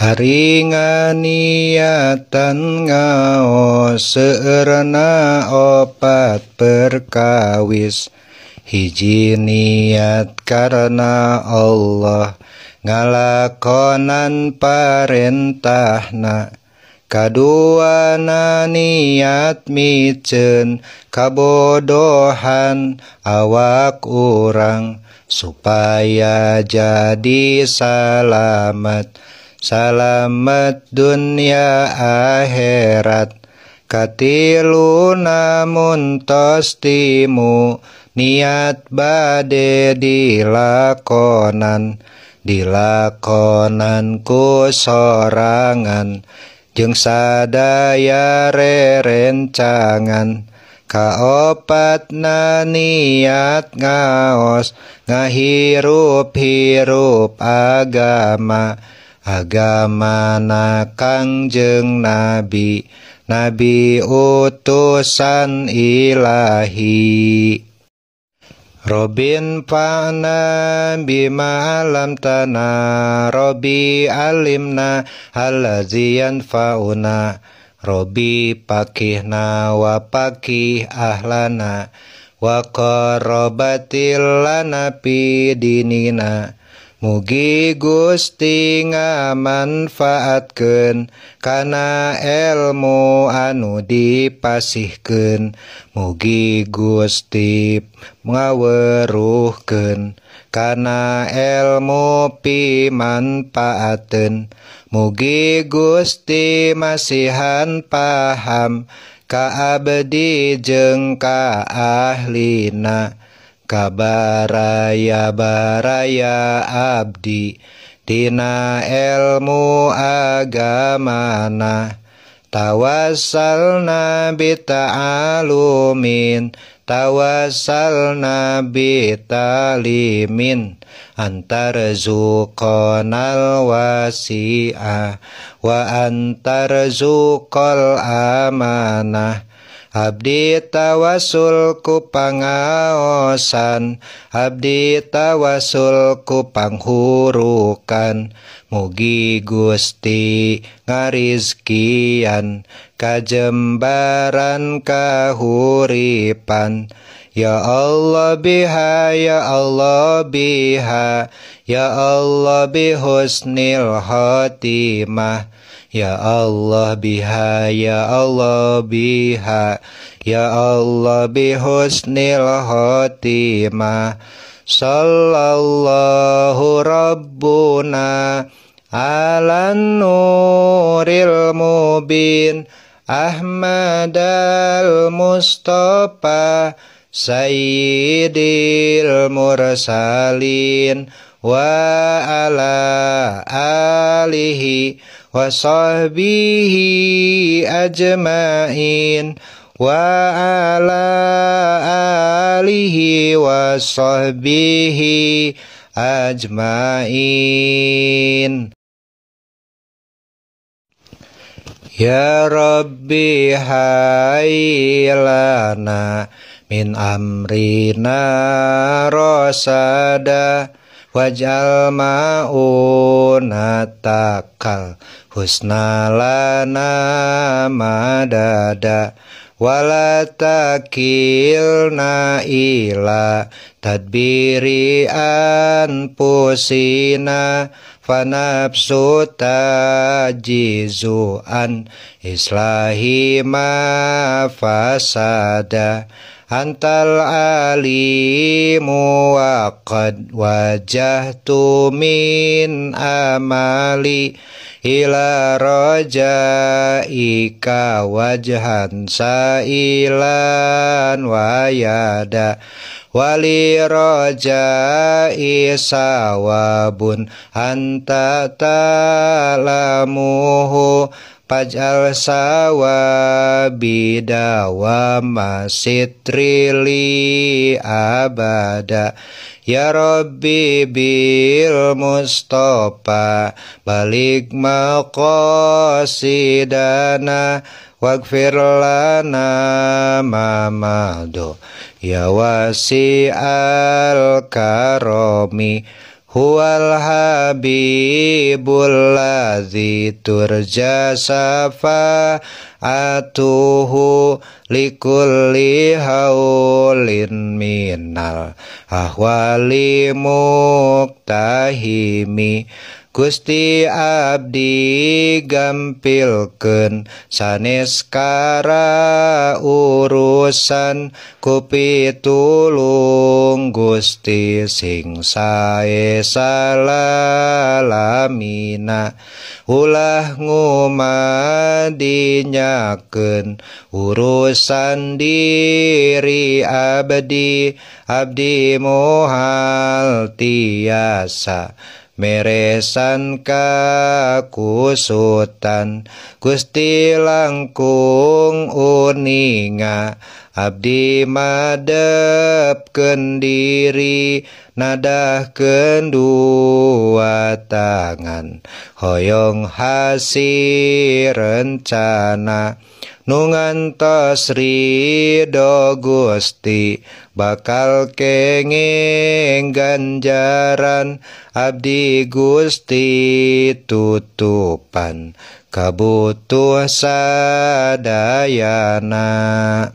nganiatan ngao seerna opat perkawis Hiji niat karena Allah ngalakonan parentahna Kadua na niat micen kabodohan awak orang supaya jadi salamat Salamat dunia akhirat Katilu namun tostimu Niat bade dilakonan Dilakonanku sorangan Jeng sadaya rerencangan Kaopat na niat ngaos Ngahirup-hirup agama Agama nakang kangjeng nabi nabi utusan ilahi Robin fa'na bima alam tana Robi alimna halazian fauna Robi pakihna wa pakih ahlana Wa korobatil lana dinina Mugi gusting ngamanfaatkenkana elmu anu dipasiken Mugi gusttip ngawerruhkenkana elmu pimanfaen Mugi guststi masihan paham kaa bedijengngka ahlina, Kabaraya baraya abdi Tina ilmu agamana taalumin, tawasal nabi talimin, Antar zukonal wasi'ah Wa antar zukol amanah Abdi tawasul ku pangaosan Abdi tawasul ku panghurukan Mugi Gusti ngarizkian Kajembaran kahuripan Ya Allah biha, ya Allah biha Ya Allah bihusnil khotimah Ya Allah biha Ya Allah biha Ya Allah bihusnil khotimah Sallallahu Rabbuna ala nuril mubin Ahmad al-Mustafa Sayyidil Mursalin Wa ala alihi وصحبه أجمعين وعلى آله وصحبه أجمعين Ya Rabbi hailana min amrina rosada wajal ma'unatakal husnalana madada wala takilna ila tadbiri pusina fanapsu tajizu an islahi ma fasada Antal alimu waqad wajah wajahtu min amali ila roja ika wajhan sailan wa yada wali roja sawabun anta talamuhu Paj'al sawa bidawa masitrili abada Ya Rabbi bil Mustafa balik maqasidana Waghfir lana mamado Ya wasi al karomi Huwal habibul ladzi turja atuhu likulli haulin minal ahwali muktahimi Gusti abdi gampilkeun sanes karang Kupi tulung Gusti sing sae salalamina ulah ngumadinyakeun urusan diri abdi abdi mohal tiasa meresan kusutan, gusti langkung uninga Abdi Ma Kendiri Nadah kenddu tangan Hoong hasir rencana nngantos Ridogusti bakalkengen ganjaran Abdi Gusti Tutupan Kabutuh saddayana.